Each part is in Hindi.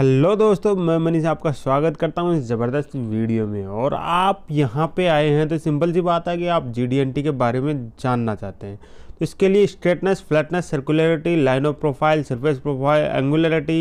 हेलो दोस्तों मैं मनीष आपका स्वागत करता हूं इस ज़बरदस्त वीडियो में और आप यहां पे आए हैं तो सिंपल सी बात है कि आप जी के बारे में जानना चाहते हैं तो इसके लिए straightness flatness circularity line of profile surface profile angularity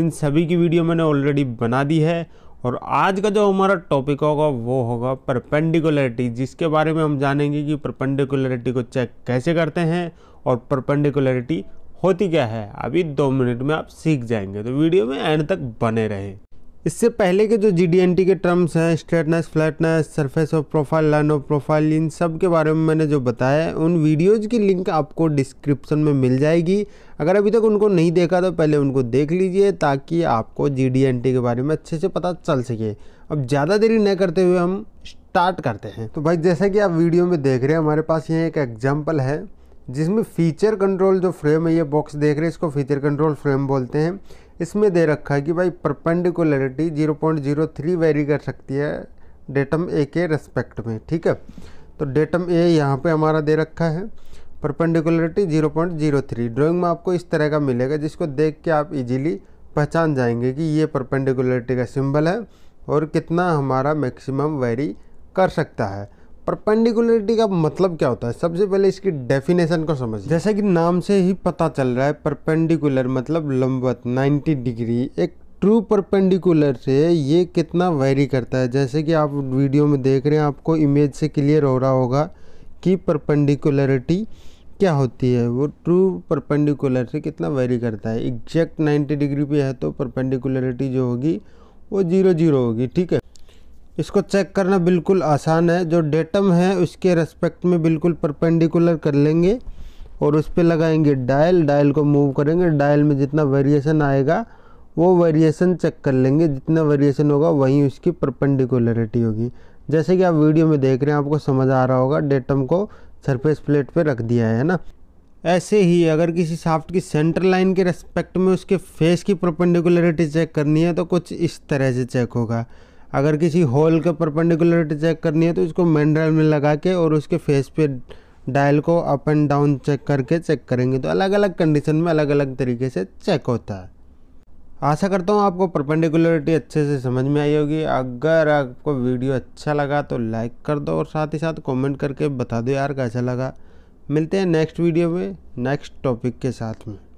इन सभी की वीडियो मैंने ऑलरेडी बना दी है और आज का जो हमारा टॉपिक होगा वो होगा परपेंडिकुलरिटी जिसके बारे में हम जानेंगे कि परपेंडिकुलरिटी को चेक कैसे करते हैं और परपेंडिकुलरिटी होती क्या है अभी दो मिनट में आप सीख जाएंगे तो वीडियो में एंड तक बने रहें इससे पहले के जो जी के टर्म्स हैं straightness flatness surface of profile line of profile इन सब के बारे में मैंने जो बताया है उन वीडियोज़ की लिंक आपको डिस्क्रिप्शन में मिल जाएगी अगर अभी तक उनको नहीं देखा तो पहले उनको देख लीजिए ताकि आपको जी के बारे में अच्छे से पता चल सके अब ज़्यादा देरी न करते हुए हम स्टार्ट करते हैं तो भाई जैसा कि आप वीडियो में देख रहे हैं हमारे पास यहाँ एक एग्जाम्पल है जिसमें फीचर कंट्रोल जो फ्रेम है ये बॉक्स देख रहे हैं इसको फीचर कंट्रोल फ्रेम बोलते हैं इसमें दे रखा है कि भाई परपेंडिकुलरिटी 0.03 वेरी कर सकती है डेटम ए के रेस्पेक्ट में ठीक है तो डेटम ए यहाँ पे हमारा दे रखा है परपेंडिकुलरिटी 0.03 ड्राइंग में आपको इस तरह का मिलेगा जिसको देख के आप इजीली पहचान जाएंगे कि ये परपेंडिकुलरिटी का सिंबल है और कितना हमारा मैक्सिमम वेरी कर सकता है परपेंडिकुलरिटी का मतलब क्या होता है सबसे पहले इसकी डेफिनेशन को समझ जैसा कि नाम से ही पता चल रहा है परपेंडिकुलर मतलब लंबवत 90 डिग्री एक ट्रू परपेंडिकुलर से ये कितना वेरी करता है जैसे कि आप वीडियो में देख रहे हैं आपको इमेज से क्लियर हो रहा होगा कि परपेंडिकुलरिटी क्या होती है वो ट्रू परपेंडिकुलर से कितना वेरी करता है एग्जैक्ट 90 डिग्री पे है तो परपेंडिकुलरिटी जो होगी वो जीरो जीरो होगी ठीक है इसको चेक करना बिल्कुल आसान है जो डेटम है उसके रेस्पेक्ट में बिल्कुल परपेंडिकुलर कर लेंगे और उस पर लगाएंगे डायल डायल को मूव करेंगे डायल में जितना वेरिएशन आएगा वो वेरिएशन चेक कर लेंगे जितना वेरिएशन होगा वहीं उसकी परपेंडिकुलरिटी होगी जैसे कि आप वीडियो में देख रहे हैं आपको समझ आ रहा होगा डेटम को सरफेस प्लेट पर रख दिया है ना ऐसे ही अगर किसी साफ्ट की सेंटर लाइन के रेस्पेक्ट में उसके फेस की परपेंडिकुलरिटी चेक करनी है तो कुछ इस तरह से चेक होगा अगर किसी होल के परपेंडिकुलरिटी चेक करनी है तो इसको मेन ड्राइव में लगा के और उसके फेस पे डायल को अप एंड डाउन चेक करके चेक करेंगे तो अलग अलग कंडीशन में अलग अलग तरीके से चेक होता है आशा करता हूँ आपको परपेंडिकुलरिटी अच्छे से समझ में आई होगी अगर आपको वीडियो अच्छा लगा तो लाइक कर दो और साथ ही साथ कमेंट करके बता दो यार कैसा लगा मिलते हैं नेक्स्ट वीडियो में नेक्स्ट टॉपिक के साथ में